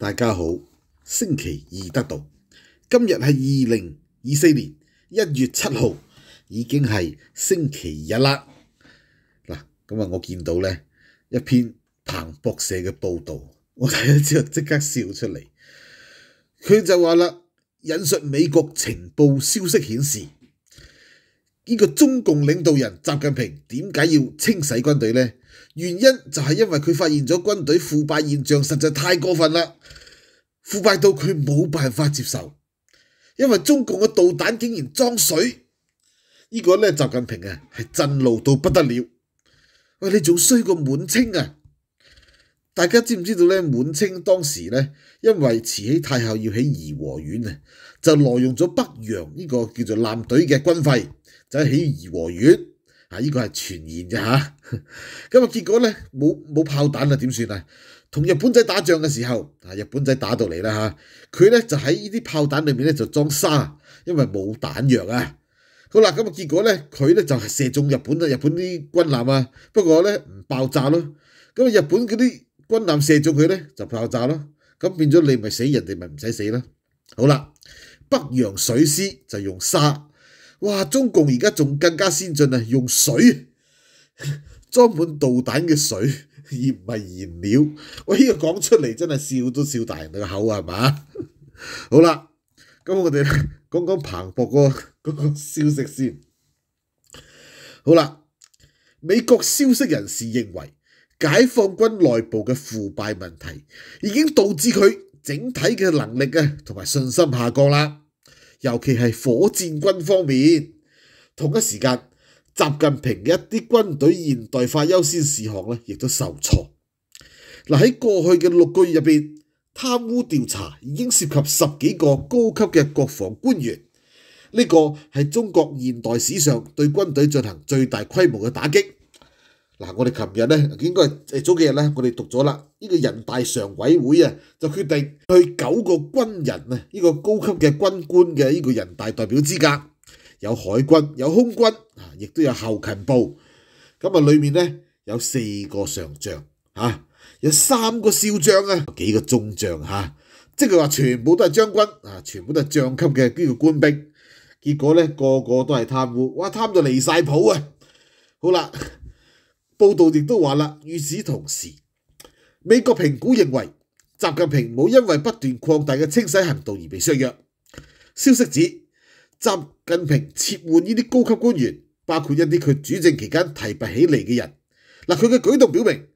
大家好，星期二得到，今日系二零二四年一月七号，已经系星期一啦。嗱，咁啊，我见到咧一篇彭博社嘅报道，我睇咗之后即刻笑出嚟。佢就话啦，引述美国情报消息显示，呢个中共领导人习近平点解要清洗军队咧？原因就系因为佢发现咗军队腐败现象实在太过分啦，腐败到佢冇办法接受，因为中共嘅导弹竟然装水，呢个咧习近平啊系震怒到不得了，喂你仲衰过满清啊？大家知唔知道咧？满清当时咧因为慈禧太后要起颐和园啊，就挪用咗北洋呢个叫做舰队嘅军费，就起颐和园。啊！呢個係傳言啫嚇，咁啊結果咧冇冇炮彈啊點算啊？同日本仔打仗嘅時候，啊日本仔打到嚟啦嚇，佢咧就喺呢啲炮彈裏面咧就裝沙，因為冇彈藥啊。好啦，咁啊結果咧佢咧就係射中日本啊日本啲軍艦啊，不過咧唔爆炸咯。咁啊日本嗰啲軍艦射中佢咧就爆炸咯。咁變咗你咪死，人哋咪唔使死啦。好啦，北洋水師就用沙。哇！中共而家仲更加先進啊！用水 裝滿導彈嘅水，而唔係燃料。我呢個講出嚟真係笑都笑大人个口口係嘛？好啦，咁我哋講講彭博个 嗰個消息先。好啦，美國消息人士認為解放軍內部嘅腐敗問題已經導致佢整體嘅能力啊同埋信心下降啦。尤其係火箭軍方面，同一時間，習近平嘅一啲軍隊現代化優先事項咧，亦都受挫。嗱喺過去嘅六個月入面，貪污調查已經涉及十幾個高級嘅國防官員，呢個係中國現代史上對軍隊進行最大規模嘅打擊。嗱，我哋琴日咧應該係早幾日咧，我哋讀咗啦。呢個人大常委會啊，就決定去九個軍人啊，呢個高級嘅軍官嘅呢個人大代表資格，有海軍、有空軍啊，亦都有後勤部。咁啊，裏面咧有四個上將嚇，有三個少將啊，幾個中將嚇，即係話全部都係將軍啊，全部都係將級嘅呢個官兵。結果咧個個都係貪污，哇貪到離晒譜啊！好啦～報道亦都話啦，與此同時，美國評估認為習近平冇因為不斷擴大嘅清洗行動而被削弱。消息指習近平撤換呢啲高級官員，包括一啲佢主政期間提拔起嚟嘅人。嗱，佢嘅舉動表明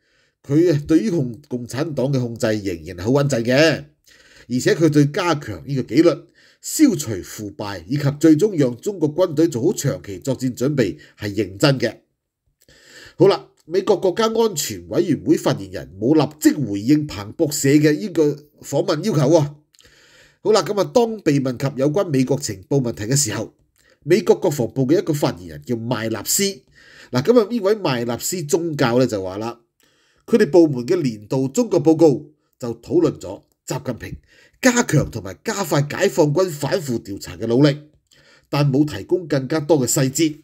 佢對於共共產黨嘅控制仍然係好穩陣嘅，而且佢對加強呢個紀律、消除腐敗以及最終讓中國軍隊做好長期作戰準備係認真嘅。好啦。美国国家安全委员会发言人冇立即回应彭博社嘅呢个访问要求喎。好啦，咁啊，当被问及有关美国情报问题嘅时候，美国国防部嘅一个发言人叫麦纳斯，嗱，咁啊呢位麦纳斯宗教咧就话啦，佢哋部门嘅年度中国报告就讨论咗习近平加强同埋加快解放军反腐调查嘅努力，但冇提供更加多嘅细节。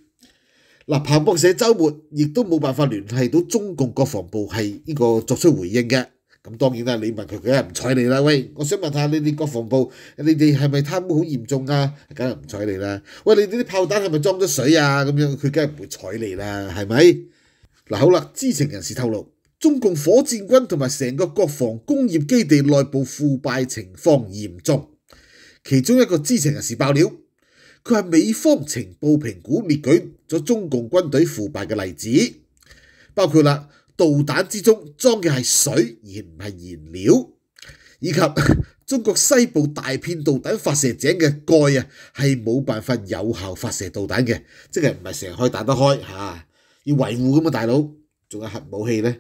嗱，彭博社周末亦都冇辦法聯繫到中共國防部係呢個作出回應嘅。咁當然啦，你問佢，佢係唔睬你啦。喂，我想問下你哋國防部，你哋係咪貪污好嚴重啊？梗係唔睬你啦。喂，你哋啲炮彈係咪裝咗水啊？咁樣佢梗係唔會睬你啦，係咪？嗱，好啦，知情人士透露，中共火箭軍同埋成個國防工業基地內部腐敗情況嚴重。其中一個知情人士爆料。佢係美方情報評估列舉咗中共軍隊腐敗嘅例子，包括啦導彈之中裝嘅係水而唔係燃料，以及 中國西部大片導彈發射井嘅蓋啊係冇辦法有效發射導彈嘅，即係唔係成日可以打得開嚇，要維護咁嘛大佬。仲有核武器呢。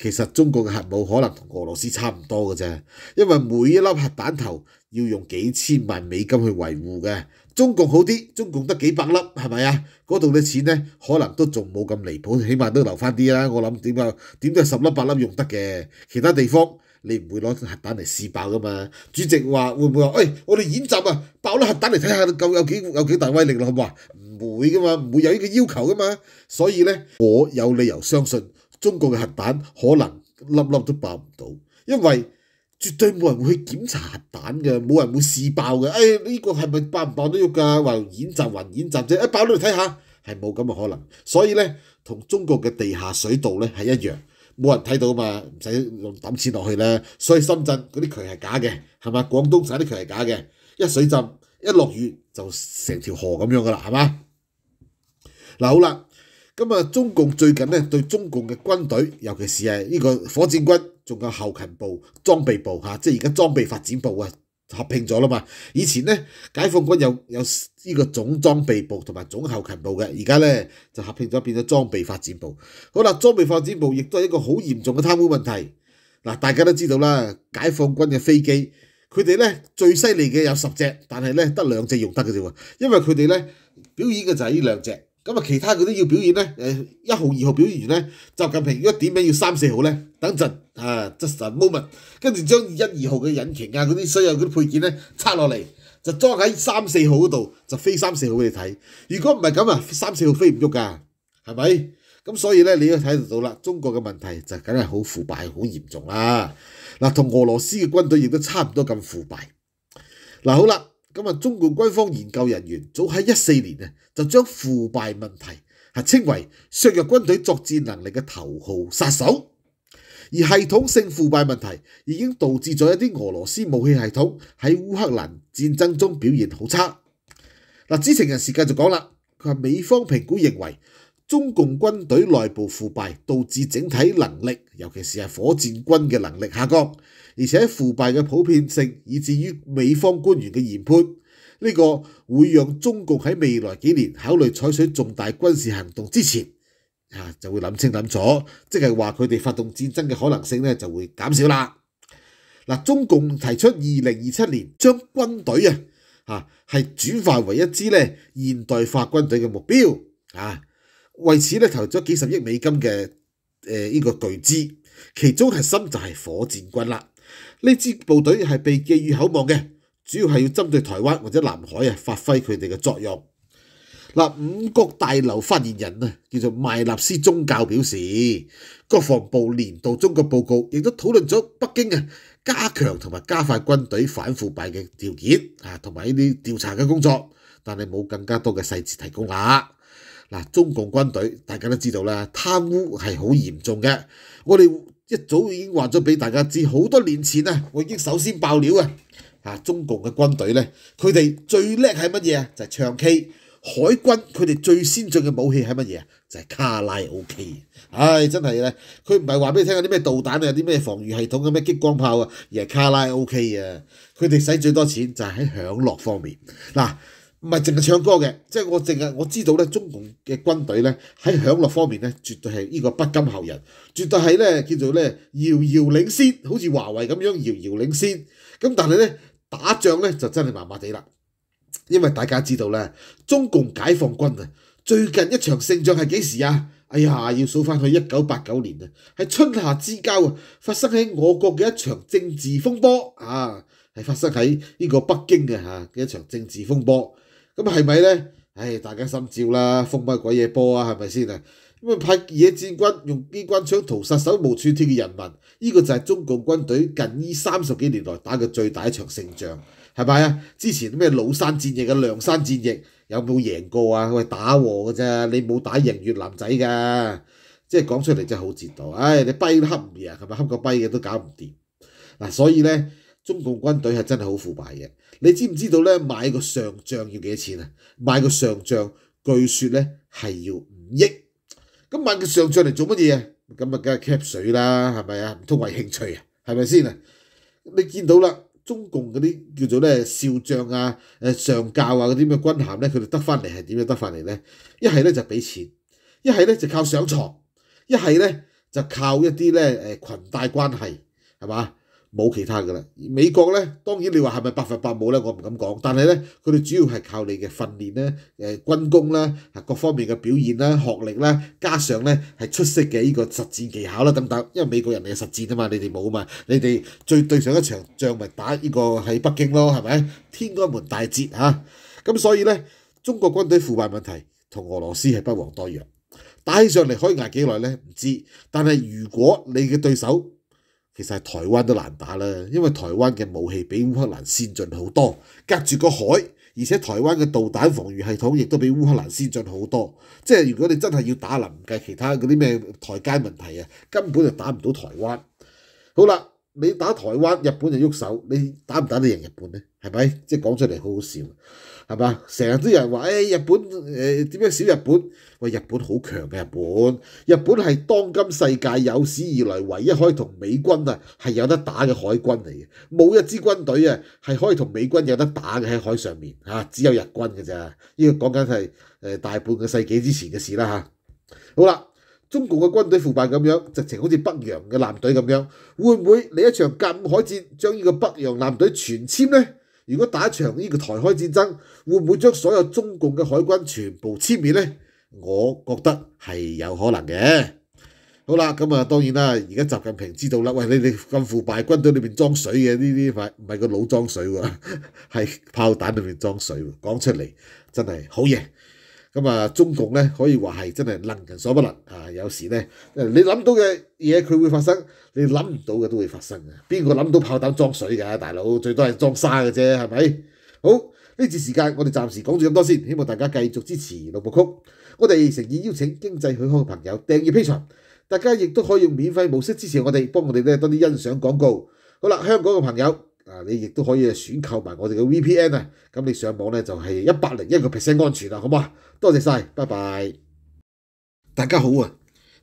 其實中國嘅核武可能同俄羅斯差唔多嘅啫，因為每一粒核彈頭要用幾千萬美金去維護嘅。中共好啲，中共得幾百粒，係咪啊？嗰度嘅錢咧，可能都仲冇咁離譜，起碼都留翻啲啦。我諗點啊？點都係十粒八粒用得嘅。其他地方你唔會攞核彈嚟試爆噶嘛？主席話會唔會話？誒，我哋演習啊，爆粒核彈嚟睇下夠有幾有幾大威力啦？好啊？唔會噶嘛，唔會有呢個要求噶嘛。所以咧，我有理由相信中國嘅核彈可能粒粒都爆唔到，因為。絕對冇人會去檢查彈嘅，冇人會試爆嘅。誒，呢個係咪爆唔爆得喐㗎？雲演習雲演習啫，一爆都嚟睇下，係冇咁嘅可能。所以咧，同中國嘅地下水道咧係一樣，冇人睇到啊嘛，唔使用抌錢落去啦。所以深圳嗰啲渠係假嘅，係嘛？廣東省啲渠係假嘅，一水浸一落雨就成條河咁樣㗎啦，係嘛？嗱好啦。咁啊！中共最近咧，對中共嘅軍隊，尤其是系呢個火箭軍，仲有後勤部、裝備部吓，即係而家裝備發展部啊，合并咗啦嘛。以前咧，解放軍有有呢個總裝備部同埋總後勤部嘅，而家咧就合并咗，變咗裝備發展部。好啦，裝備發展部亦都係一個好嚴重嘅貪污問題。嗱，大家都知道啦，解放軍嘅飛機，佢哋咧最犀利嘅有十隻，但係咧得兩隻用得嘅啫喎，因為佢哋咧表演嘅就係呢兩隻。咁啊，其他佢都要表演咧。誒，一號二號表演完咧，習近平如果點名要三四號咧，等陣啊，t a moment，跟住將一二號嘅引擎啊，嗰啲所有嗰啲配件咧，拆落嚟就裝喺三四號嗰度，就飛三四號俾你睇。如果唔係咁啊，三四號飛唔喐噶，係咪？咁所以咧，你都睇得到啦，中國嘅問題就梗係好腐敗，好嚴重啦。嗱，同俄羅斯嘅軍隊亦都差唔多咁腐敗。嗱，好啦。咁啊！中共軍方研究人員早喺一四年啊，就將腐敗問題嚇稱為削弱軍隊作戰能力嘅頭號殺手，而系統性腐敗問題已經導致咗一啲俄羅斯武器系統喺烏克蘭戰爭中表現好差。嗱，知情人士繼續講啦，佢話美方評估認為。中共軍隊內部腐敗，導致整體能力，尤其是係火箭軍嘅能力下降，而且腐敗嘅普遍性，以至於美方官員嘅研判呢個會讓中共喺未來幾年考慮採取重大軍事行動之前啊就會諗清諗楚，即係話佢哋發動戰爭嘅可能性咧就會減少啦。嗱，中共提出二零二七年將軍隊啊啊係轉化為一支咧現代化軍隊嘅目標啊。為此咧投咗幾十億美金嘅誒呢個巨資，其中核心就係火箭軍啦。呢支部隊係被寄予厚望嘅，主要係要針對台灣或者南海啊發揮佢哋嘅作用。嗱，五國大樓發言人啊，叫做麥納斯宗教表示，國防部年度中國報告亦都討論咗北京啊加強同埋加快軍隊反腐敗嘅條件啊同埋呢啲調查嘅工作，但係冇更加多嘅細節提供啦。嗱，中共軍隊大家都知道啦，貪污係好嚴重嘅。我哋一早已經話咗俾大家知，好多年前啊，我已經首先爆料啊，啊，中共嘅軍隊咧，佢哋最叻係乜嘢啊？就係唱 K。海軍佢哋最先進嘅武器係乜嘢啊？就係卡拉 O K。唉，真係咧，佢唔係話俾聽有啲咩導彈啊，啲咩防禦系統啊，咩激光炮啊，而係卡拉 O K 啊。佢哋使最多錢就係喺享樂方面。嗱。唔係淨係唱歌嘅，即係我淨係我知道咧，中共嘅軍隊咧喺享樂方面咧，絕對係呢個不甘後人，絕對係咧叫做咧遙遙領先，好似華為咁樣遙遙領先。咁但係咧打仗咧就真係麻麻地啦，因為大家知道咧，中共解放軍啊，最近一場勝仗係幾時啊？哎呀，要數翻去一九八九年啊，係春夏之交啊，發生喺我國嘅一場政治風波啊，係發生喺呢個北京嘅吓嘅一場政治風波。咁係咪呢？唉，大家心照啦，風乜鬼嘢波啊，係咪先啊？咁啊，派野戰軍用機關槍屠殺手無寸鐵嘅人民，呢個就係中共軍隊近依三十幾年來打嘅最大一場勝仗，係咪啊？之前咩老山戰役嘅梁山戰役有冇贏過啊？佢打和嘅咋，你冇打贏越南仔㗎，即係講出嚟真係好折墮。唉，你跛都冚唔贏，係咪冚個跛嘅都搞唔掂。嗱，所以呢，中共軍隊係真係好腐敗嘅。你知唔知道咧買個上將要幾多錢啊？買個上將據說咧係要五億。咁買個上將嚟做乜嘢啊？咁啊梗係 cap 水啦，係咪啊？唔通為興趣啊？係咪先啊？你見到啦，中共嗰啲叫做咧少將啊、诶上教啊嗰啲咩軍衔咧，佢哋得翻嚟係點樣得翻嚟咧？一係咧就俾錢，一係咧就靠上床，一係咧就靠一啲咧诶裙帶關係，係嘛？冇其他噶啦，美國咧當然你話係咪百分百冇咧？我唔敢講，但係咧佢哋主要係靠你嘅訓練咧，誒軍功啦，各方面嘅表現啦、學歷啦，加上咧係出色嘅呢個實戰技巧啦等等。因為美國人哋實戰啊嘛，你哋冇啊嘛，你哋最對上一場仗咪打呢個喺北京咯，係咪天安門大捷嚇？咁所以咧中國軍隊腐敗問題同俄羅斯係不遑多讓，打起上嚟可以挨幾耐咧唔知，但係如果你嘅對手。其實係台灣都難打啦，因為台灣嘅武器比烏克蘭先進好多，隔住個海，而且台灣嘅導彈防禦系統亦都比烏克蘭先進好多。即係如果你真係要打，臨計其他嗰啲咩台階問題啊，根本就打唔到台灣。好啦，你打台灣，日本就喐手，你打唔打得贏日本咧，係咪？即係講出嚟好好笑。係嘛？成日都有人話，誒日本誒點樣小日本？喂，日本好強嘅日本，日本係當今世界有史以來唯一可以同美軍啊係有得打嘅海軍嚟嘅，冇一支軍隊啊係可以同美軍有得打嘅喺海上面嚇，只有日軍嘅啫。呢個講緊係誒大半個世紀之前嘅事啦嚇。好啦，中共嘅軍隊腐敗咁樣，直情好似北洋嘅艦隊咁樣，會唔會你一場甲午海戰將呢個北洋艦隊全籤咧？如果打一場呢個台海戰爭，會唔會將所有中共嘅海軍全部黐滅呢？我覺得係有可能嘅。好啦，咁啊當然啦，而家習近平知道啦。喂，你哋咁腐敗，軍隊裏面裝水嘅呢啲唔係個腦裝水喎，係 炮彈裏面裝水喎，講出嚟真係好嘢。咁啊，中共咧可以话系真系能人所不能啊！有时咧，你谂到嘅嘢佢会发生，你谂唔到嘅都会发生嘅。边个谂到炮弹装水嘅大佬？最多系装沙嘅啫，系咪？好呢次时间我哋暂时讲住咁多先，希望大家继续支持老布曲。我哋诚意邀请经济许可嘅朋友订阅披群，大家亦都可以用免费模式支持我哋，帮我哋咧多啲欣赏广告。好啦，香港嘅朋友。啊！你亦都可以選購埋我哋嘅 VPN 啊，咁你上網咧就係一百零一個 percent 安全啦，好嘛？多謝曬，拜拜！大家好啊，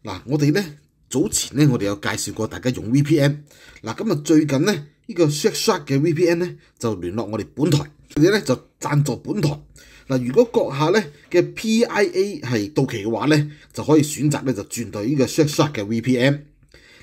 嗱，我哋咧早前咧我哋有介紹過大家用 VPN，嗱，咁啊最近咧呢個 Shark 嘅 VPN 咧就聯絡我哋本台，佢哋咧就贊助本台。嗱，如果閣下咧嘅 PIA 係到期嘅話咧，就可以選擇咧就轉到呢個 Shark 嘅 VPN。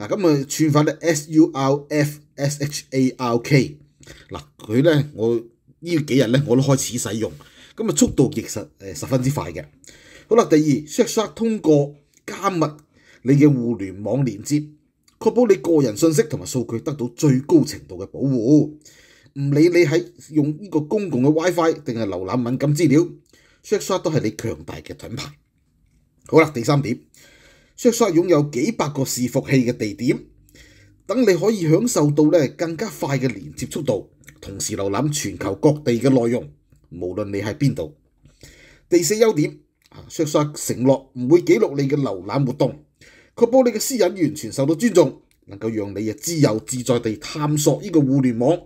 嗱咁啊，串翻咧 S U R F S H A R K，嗱佢咧我呢幾日咧我都開始使用，咁啊速度極實，誒十分之快嘅。好啦，第二，Shark 通過加密你嘅互聯網連接，確保你個人信息同埋數據得到最高程度嘅保護。唔理你喺用呢個公共嘅 WiFi 定係瀏覽敏感資料，Shark 都係你強大嘅盾牌。好啦，第三點。Susha 擁有幾百個伺服器嘅地點，等你可以享受到咧更加快嘅連接速度，同時瀏覽全球各地嘅內容，無論你喺邊度。第四優點，Susha 承諾唔會記錄你嘅瀏覽活動，確保你嘅私隱完全受到尊重，能夠讓你啊自由自在地探索呢個互聯網。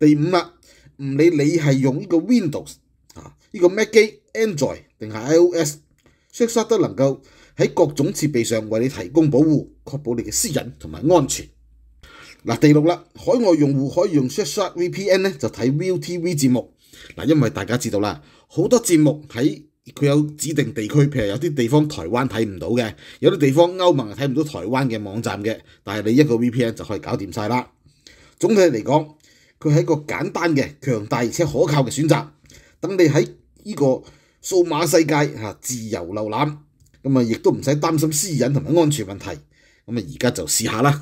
第五啦，唔理你係用呢個 Windows 啊、呢個 Mac 机、Android 定係 iOS，Susha 都能夠。喺各種設備上為你提供保護，確保你嘅私隱同埋安全。嗱，第六啦，海外用户可以用 s h a h o t VPN 咧，就睇 Will TV 節目。嗱，因為大家知道啦，好多節目喺佢有指定地區，譬如有啲地方台灣睇唔到嘅，有啲地方歐盟睇唔到台灣嘅網站嘅，但係你一個 VPN 就可以搞掂晒啦。總體嚟講，佢係一個簡單嘅、強大而且可靠嘅選擇，等你喺呢個數碼世界自由瀏覽。咁啊，亦都唔使擔心私隱同埋安全問題。咁啊，而家就試下啦。